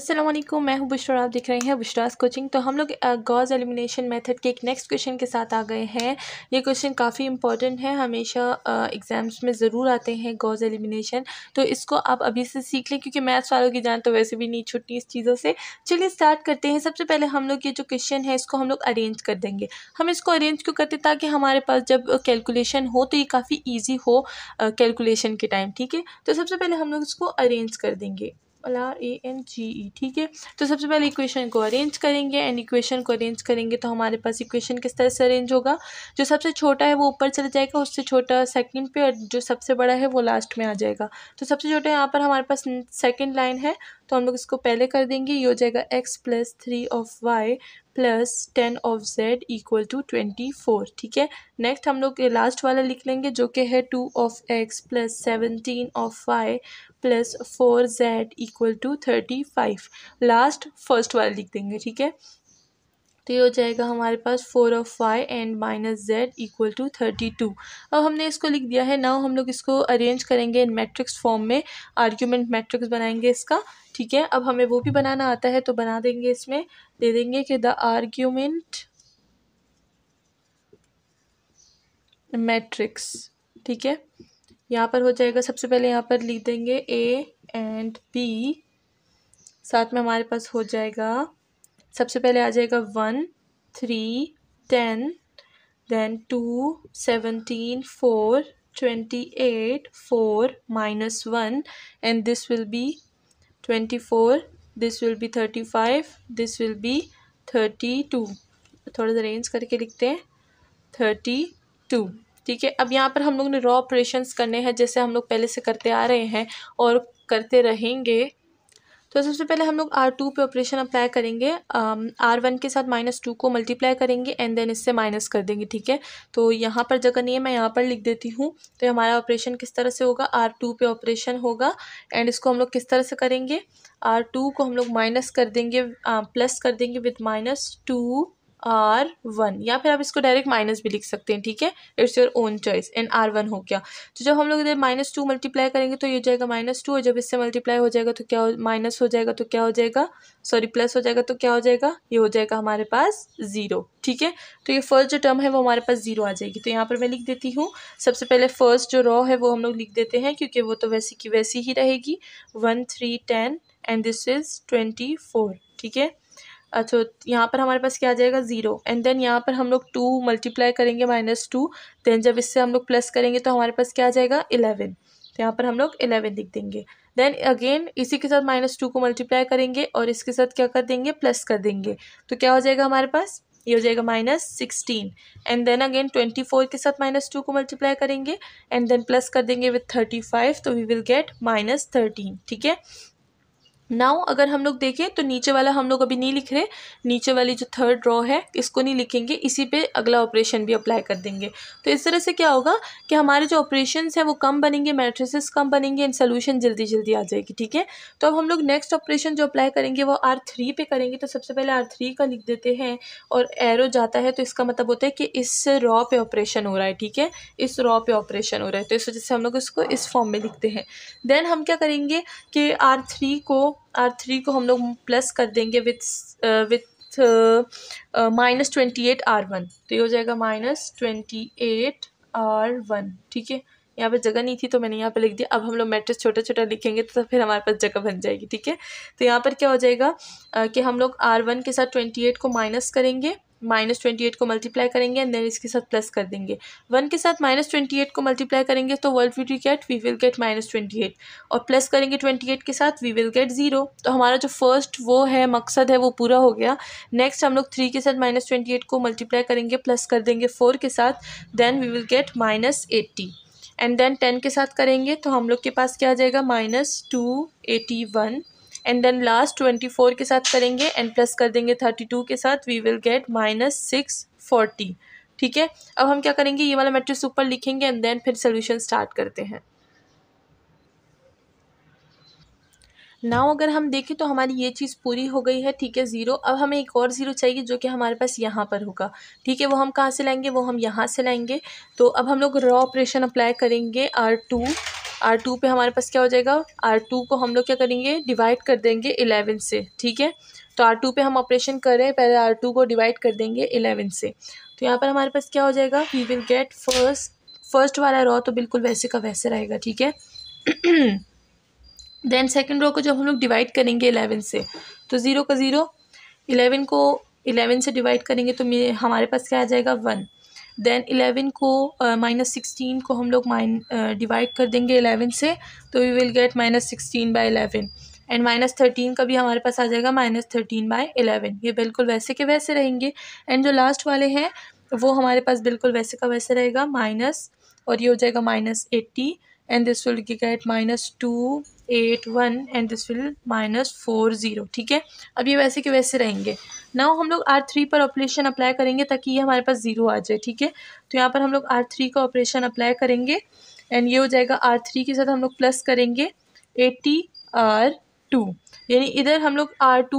असलम मैं हूं बुशरा आप देख रहे हैं बुशराज कोचिंग तो हम लोग गॉज एलिमिनेशन मेथड के एक नेक्स्ट क्वेश्चन के साथ आ गए हैं ये क्वेश्चन काफ़ी इंपॉर्टेंट है हमेशा एग्ज़ाम्स में ज़रूर आते हैं गॉज एलिमिनेशन तो इसको आप अभी से सीख लें क्योंकि मैथ्स वालों की जान तो वैसे भी नहीं छुटनी इस चीज़ों से चलिए स्टार्ट करते हैं सबसे पहले हम लोग ये जो क्वेश्चन है इसको हम लोग अरेंज कर देंगे हम इसको अरेंज क्यों करते ताकि हमारे पास जब कैलकुलेशन हो तो ये काफ़ी ईजी हो कैलकुलेशन के टाइम ठीक है तो सबसे पहले हम लोग इसको अरेंज कर देंगे L R A N G E ठीक है तो सबसे पहले इक्वेशन को अरेंज करेंगे एंड इक्वेशन को अरेंज करेंगे तो हमारे पास इक्वेशन किस तरह से अरेंज होगा जो सबसे छोटा है वो ऊपर चला जाएगा उससे छोटा सेकंड पे और जो सबसे बड़ा है वो लास्ट में आ जाएगा तो सबसे छोटा यहाँ पर हमारे पास सेकंड लाइन है तो हम लोग इसको पहले कर देंगे ये हो जाएगा X plus three of Y plus ten of Z equal to twenty four ठीक है नेक्स्ट हम लोग लास्ट वाला लिख लेंगे जो कि है two of X plus seventeen of Y plus four Z equal to thirty five last first वाला लिख देंगे ठीक है तो ये हो जाएगा हमारे पास four of Y and minus Z equal to thirty two अब हमने इसको लिख दिया है नाउ हम लोग इसको अरेंज करेंगे इन मैट्रिक्स फॉर्म में आर्ग्यूमेंट मैट्रिक्स बनाएंगे इसका ठीक है अब हमें वो भी बनाना आता है तो बना देंगे इसमें दे देंगे कि द आर्ग्यूमेंट मैट्रिक्स ठीक है यहाँ पर हो जाएगा सबसे पहले यहाँ पर लिख देंगे ए एंड बी साथ में हमारे पास हो जाएगा सबसे पहले आ जाएगा one three ten then two seventeen four twenty eight four minus one and this will be twenty four this will be thirty five this will be thirty two थोड़ा सा रेंज करके लिखते हैं थर्टी टू ठीक है अब यहाँ पर हम लोग ने रॉ ऑपरेशंस करने हैं जैसे हम लोग पहले से करते आ रहे हैं और करते रहेंगे तो सबसे पहले हम लोग आर टू पर ऑपरेशन अप्लाई करेंगे आर वन के साथ माइनस टू को मल्टीप्लाई करेंगे एंड देन इससे माइनस कर देंगे ठीक है तो यहाँ पर जगह नहीं है मैं यहाँ पर लिख देती हूँ तो हमारा ऑपरेशन किस तरह से होगा आर टू पर ऑपरेशन होगा एंड इसको हम लोग किस तरह से करेंगे आर टू को हम लोग माइनस कर देंगे प्लस कर देंगे with minus two R one या फिर आप इसको डायरेक्ट माइनस भी लिख सकते हैं ठीक है it's your own choice and R one हो गया तो जब हम लोग इधर माइनस टू मल्टीप्लाई करेंगे तो ये हो जाएगा माइनस टू और जब इससे मल्टीप्लाई हो जाएगा तो क्या माइनस हो जाएगा तो क्या हो जाएगा सॉरी प्लस हो जाएगा तो क्या हो जाएगा ये हो जाएगा हमारे पास ज़ीरो ठीक है तो ये फर्स्ट जो टर्म है वो हमारे पास ज़ीरो आ जाएगी तो यहाँ पर मैं लिख देती हूँ सबसे पहले फर्स्ट जो रॉ है वो हम लोग लिख देते हैं क्योंकि वो तो वैसी की वैसी ही रहेगी one three ten and this is twenty four ठीक है अच्छा यहाँ पर हमारे पास क्या आ जाएगा ज़ीरो एंड देन यहाँ पर हम लोग टू मल्टीप्लाई करेंगे माइनस टू देन जब इससे हम लोग प्लस करेंगे तो हमारे पास क्या आ जाएगा इलेवन तो यहाँ पर हम लोग इलेवन लिख देंगे देन अगेन इसी के साथ माइनस टू को मल्टीप्लाई करेंगे और इसके साथ क्या कर देंगे प्लस कर देंगे तो क्या हो जाएगा हमारे पास ये हो जाएगा minus sixteen and then again twenty four के साथ माइनस टू को मल्टीप्लाई करेंगे एंड देन प्लस कर देंगे विथ थर्टी फाइव तो we will get minus thirteen ठीक है नाउ अगर हम लोग देखें तो नीचे वाला हम लोग अभी नहीं लिख रहे नीचे वाली जो थर्ड रॉ है इसको नहीं लिखेंगे इसी पे अगला ऑपरेशन भी अप्लाई कर देंगे तो इस तरह से क्या होगा कि हमारे जो ऑपरेशन हैं वो कम बनेंगे मैट्रिसेस कम बनेंगे एंड सोल्यूशन जल्दी जल्दी आ जाएगी ठीक है तो अब हम लोग नेक्स्ट ऑपरेशन जो अप्लाई करेंगे वो आर थ्री पे करेंगे तो सबसे पहले आर थ्री का लिख देते हैं और एरो जाता है तो इसका मतलब होता है कि इस रॉ पे ऑपरेशन हो रहा है ठीक है इस रॉ पे ऑपरेशन हो रहा है तो इस वजह से हम लोग इसको इस फॉर्म में लिखते हैं देन हम क्या करेंगे कि आर थ्री को आर थ्री को हम लोग प्लस कर देंगे with with minus twenty eight R one तो ये हो जाएगा minus twenty eight R one ठीक है यहाँ पे जगह नहीं थी तो मैंने यहाँ पे लिख दिया अब हम लोग मैट्रिक्स छोटा छोटा लिखेंगे तो फिर हमारे पास जगह बन जाएगी ठीक है तो यहाँ पर क्या हो जाएगा uh, कि हम लोग आर वन के साथ ट्वेंटी एट को माइनस करेंगे माइनस ट्वेंटी एट को मल्टीप्लाई करेंगे एंड देन इसके साथ प्लस कर देंगे वन के साथ माइनस ट्वेंटी एट को मल्टीप्लाई करेंगे तो world we will get we will get minus twenty eight और प्लस करेंगे ट्वेंटी एट के साथ वी विल गेट ज़ीरो तो हमारा जो फर्स्ट वो है मकसद है वो पूरा हो गया नेक्स्ट हम लोग थ्री के साथ माइनस ट्वेंटी एट को मल्टीप्लाई करेंगे प्लस कर देंगे फोर के साथ then we will get minus eighty and then ten के साथ करेंगे तो हम लोग के पास क्या आ जाएगा minus two eighty one and then last twenty four के साथ करेंगे एंड प्लस कर देंगे थर्टी टू के साथ we will get minus six forty ठीक है अब हम क्या करेंगे ये वाला मैट्रिक्स ऊपर लिखेंगे एंड देन फिर सोल्यूशन स्टार्ट करते हैं नाव अगर हम देखें तो हमारी ये चीज़ पूरी हो गई है ठीक है ज़ीरो अब हमें एक और ज़ीरो चाहिए जो कि हमारे पास यहाँ पर होगा ठीक है वो हम कहाँ से लाएंगे वो हम यहाँ से लाएंगे तो अब हम लोग रॉ ऑपरेशन अप्लाई करेंगे आर टू आर टू पर हमारे पास क्या हो जाएगा आर टू को हम लोग क्या करेंगे डिवाइड कर देंगे इलेवन से ठीक है तो आर टू पर हम ऑपरेशन कर रहे हैं पहले आर टू को डिवाइड कर देंगे इलेवन से तो यहाँ पर हमारे पास क्या हो जाएगा we will get first first वाला रॉ तो बिल्कुल वैसे का वैसे रहेगा ठीक है देन सेकेंड रो को जब हम लोग डिवाइड करेंगे इलेवन से तो ज़ीरो का ज़ीरो इलेवन को इलेवन से डिवाइड करेंगे तो हमारे पास क्या आ जाएगा वन दैन एलेवन को माइनस uh, सिक्सटीन को हम लोग माइन डिवाइड uh, कर देंगे एलेवन से तो we will get minus sixteen by eleven and minus thirteen का भी हमारे पास आ जाएगा माइनस थर्टीन बाई एलेवन ये बिल्कुल वैसे के वैसे रहेंगे एंड जो लास्ट वाले हैं वो हमारे पास बिल्कुल वैसे का वैसे रहेगा माइनस और ये हो जाएगा minus eighty and this will get minus two eight one and this will minus four zero ठीक है अब ये वैसे के वैसे रहेंगे नाउ हम लोग आर थ्री पर ऑपरेशन अप्लाई करेंगे ताकि ये हमारे पास ज़ीरो आ जाए ठीक है तो यहाँ पर हम लोग आर थ्री का ऑपरेशन अप्लाई करेंगे एंड ये हो जाएगा आर थ्री के साथ हम लोग प्लस करेंगे एटी आर टू यानी इधर हम लोग आर टू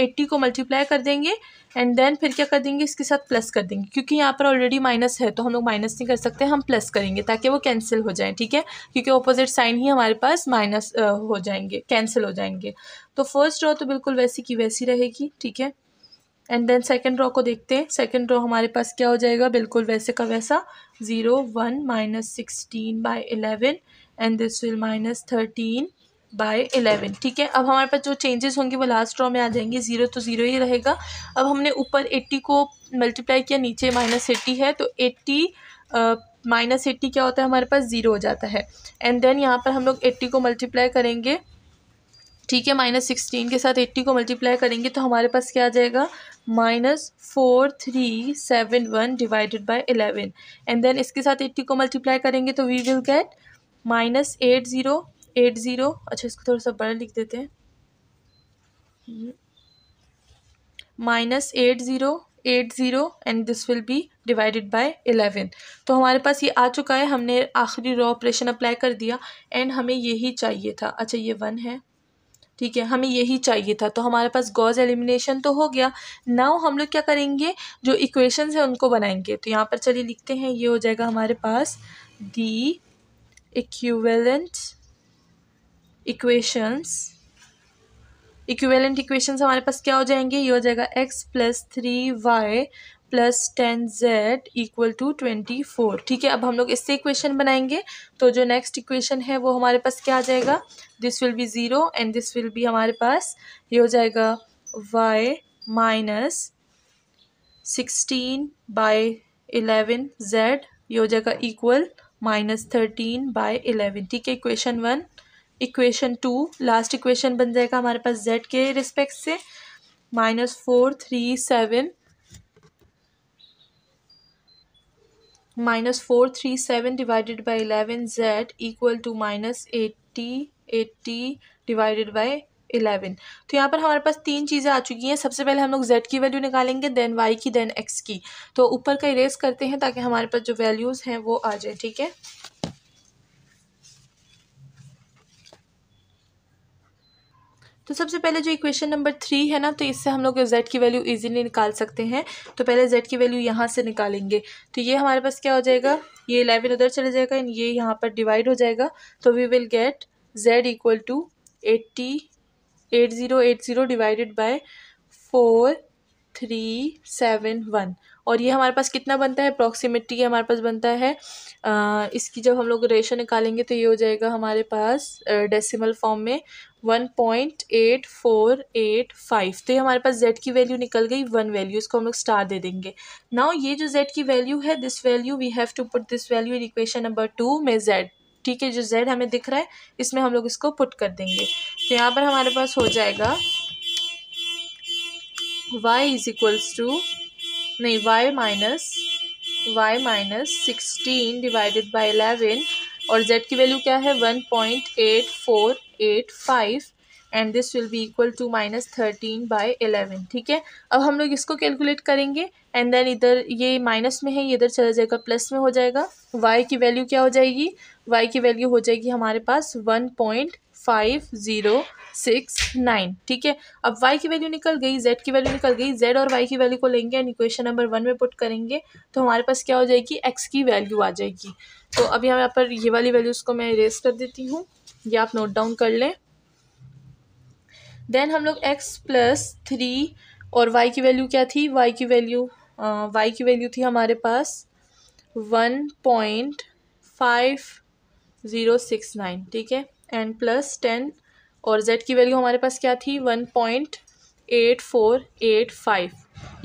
एट्टी को मल्टीप्लाई कर देंगे एंड देन फिर क्या कर देंगे इसके साथ प्लस कर देंगे क्योंकि यहाँ पर ऑलरेडी माइनस है तो हम लोग माइनस नहीं कर सकते हम प्लस करेंगे ताकि वो कैंसिल हो जाए ठीक है क्योंकि ऑपोजिट साइन ही हमारे पास माइनस हो जाएंगे कैंसिल हो जाएंगे तो फर्स्ट रॉ तो बिल्कुल वैसी की वैसी रहेगी ठीक है एंड देन सेकेंड रॉ को देखते हैं सेकेंड रॉ हमारे पास क्या हो जाएगा बिल्कुल वैसे का वैसा zero one minus sixteen by eleven and this will minus thirteen by eleven ठीक है अब हमारे पास जो चेंजेस होंगे वो लास्ट रॉ में आ जाएंगे ज़ीरो तो ज़ीरो ही रहेगा अब हमने ऊपर एट्टी को मल्टीप्लाई किया नीचे माइनस एट्टी है तो एट्टी माइनस एट्टी क्या होता है हमारे पास ज़ीरो हो जाता है एंड देन यहाँ पर हम लोग एट्टी को मल्टीप्लाई करेंगे ठीक है माइनस सिक्सटीन के साथ एट्टी को मल्टीप्लाई करेंगे तो हमारे पास क्या आ जाएगा minus four three seven one divided by eleven and then इसके साथ एट्टी को मल्टीप्लाई करेंगे तो we will get minus eight zero eight zero अच्छा इसको थोड़ा सा बड़ा लिख देते हैं minus eight zero eight zero and this will be divided by eleven तो हमारे पास ये आ चुका है हमने आखिरी रॉ ऑपरेशन अप्लाई कर दिया एंड हमें यही चाहिए था अच्छा ये वन है ठीक है हमें यही चाहिए था तो हमारे पास गॉज एलिमिनेशन तो हो गया नाउ हम लोग क्या करेंगे जो इक्वेशंस हैं उनको बनाएंगे तो यहाँ पर चलिए लिखते हैं ये हो जाएगा हमारे पास the equivalents equations equivalent equations हमारे पास क्या हो जाएंगे ये हो जाएगा X plus three Y plus ten Z equal to twenty four ठीक है अब हम लोग इससे इक्वेशन बनाएंगे तो जो नेक्स्ट इक्वेशन है वो हमारे पास क्या आ जाएगा this will be zero and this will be हमारे पास ये हो जाएगा Y minus sixteen by eleven Z ये हो जाएगा equal minus thirteen by eleven ठीक है equation one equation two last equation बन जाएगा हमारे पास जेड के रिस्पेक्ट से minus four three seven minus four three seven divided by eleven Z equal to minus eighty eighty divided by eleven तो यहाँ पर हमारे पास तीन चीज़ें आ चुकी हैं सबसे पहले हम लोग जेड की वैल्यू निकालेंगे देन वाई की देन एक्स की तो ऊपर का इरेज करते हैं ताकि हमारे पास जो वैल्यूज़ हैं वो आ जाए ठीक है तो सबसे पहले जो इक्वेशन नंबर थ्री है ना तो इससे हम लोग जेड की वैल्यू इजीली निकाल सकते हैं तो पहले जेड की वैल्यू यहाँ से निकालेंगे तो ये हमारे पास क्या हो जाएगा ये इलेवन उधर चले जाएगा एंड ये यहाँ पर डिवाइड हो जाएगा तो we will get Z equal to eighty eight zero eight zero divided by four three seven one और ये हमारे पास कितना बनता है अप्रॉक्सीमेटली हमारे पास बनता है आ, इसकी जब हम लोग रेशो निकालेंगे तो ये हो जाएगा हमारे पास डेसिमल फॉर्म में one point eight four eight five तो ये हमारे पास z की वैल्यू निकल गई वन वैल्यू इसको हम लोग स्टार दे देंगे नाउ ये जो z की वैल्यू है this value we have to put this value in equation number two में z ठीक है जो z हमें दिख रहा है इसमें हम लोग इसको पुट कर देंगे तो यहाँ पर हमारे पास हो जाएगा y इज इक्वल्स टू नहीं y minus y minus sixteen divided by eleven और z की वैल्यू क्या है one point eight four eight five and this will be equal to minus thirteen by eleven ठीक है अब हम लोग इसको कैलकुलेट करेंगे एंड देन इधर ये माइनस में है ये इधर चला जाएगा प्लस में हो जाएगा वाई की वैल्यू क्या हो जाएगी वाई की वैल्यू हो जाएगी हमारे पास one point five zero six nine ठीक है अब वाई की वैल्यू निकल गई जेड की वैल्यू निकल गई जेड और वाई की वैल्यू को लेंगे एंड इक्वेशन नंबर वन में पुट करेंगे तो हमारे पास क्या हो जाएगी एक्स की वैल्यू आ जाएगी तो अभी हम यहाँ पर ये वाली वैल्यूज़ को मैं इरेज कर देती हूँ ये आप नोट डाउन कर लें देन हम लोग एक्स प्लस थ्री और वाई की वैल्यू क्या थी वाई की वैल्यू वाई uh, की वैल्यू थी हमारे पास one point five zero six nine ठीक है एंड प्लस टेन और जेड की वैल्यू हमारे पास क्या थी one point eight four eight five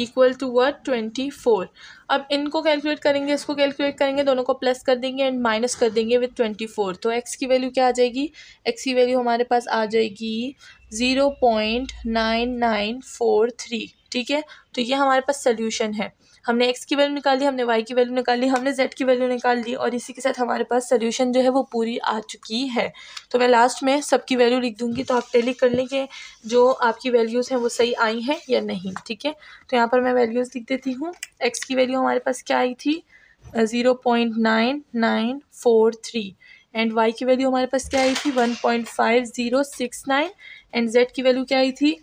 equal to word twenty four अब इनको कैलकुलेट करेंगे इसको कैलकुलेट करेंगे दोनों को प्लस कर देंगे एंड माइनस कर देंगे विथ ट्वेंटी फोर तो एक्स की वैल्यू क्या आ जाएगी एक्स की वैल्यू हमारे पास आ जाएगी zero point nine nine four three ठीक है तो ये हमारे पास सोल्यूशन है हमने एक्स की वैल्यू निकाल ली हमने वाई की वैल्यू निकाल ली हमने जेड की वैल्यू निकाल ली और इसी के साथ हमारे पास सोल्यूशन जो है वो पूरी आ चुकी है तो मैं लास्ट में सबकी वैल्यू लिख दूंगी तो आप टेली कर लें कि जो आपकी वैल्यूज़ हैं वो सही आई हैं या नहीं ठीक है तो यहाँ पर मैं वैल्यूज़ लिख देती हूँ एक्स की वैल्यू हमारे पास क्या आई थी zero point nine nine four three and Y की वैल्यू हमारे पास क्या आई थी one point five zero six nine and Z की वैल्यू क्या आई थी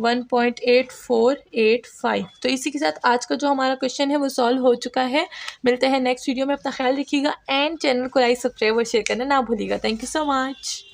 one point eight four eight five तो इसी के साथ आज का जो हमारा क्वेश्चन है वो सॉल्व हो चुका है मिलते हैं नेक्स्ट वीडियो में अपना ख्याल रखिएगा एंड चैनल को लाइक सब्सक्राइब और शेयर करना ना भूलिएगा थैंक यू सो मच